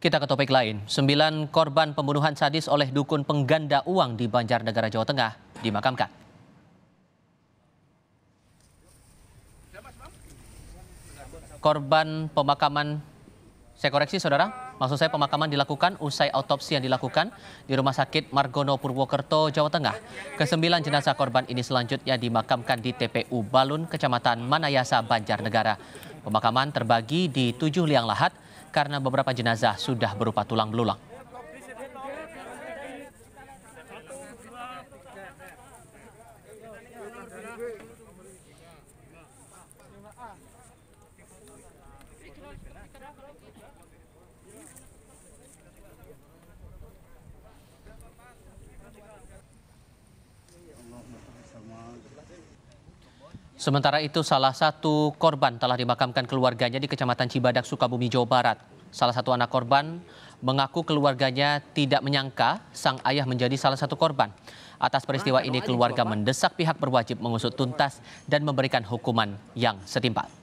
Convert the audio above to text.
Kita ke topik lain. Sembilan korban pembunuhan sadis oleh dukun pengganda uang di Banjarnegara, Jawa Tengah dimakamkan. Korban pemakaman, saya koreksi saudara, maksud saya pemakaman dilakukan usai autopsi yang dilakukan di Rumah Sakit Margono Purwokerto, Jawa Tengah. Kesembilan jenazah korban ini selanjutnya dimakamkan di TPU Balun, Kecamatan Manayasa, Banjarnegara. Pemakaman terbagi di tujuh liang lahat, karena beberapa jenazah sudah berupa tulang belulang. Sementara itu salah satu korban telah dimakamkan keluarganya di Kecamatan Cibadak, Sukabumi, Jawa Barat. Salah satu anak korban mengaku keluarganya tidak menyangka sang ayah menjadi salah satu korban. Atas peristiwa ini keluarga mendesak pihak berwajib mengusut tuntas dan memberikan hukuman yang setimpal.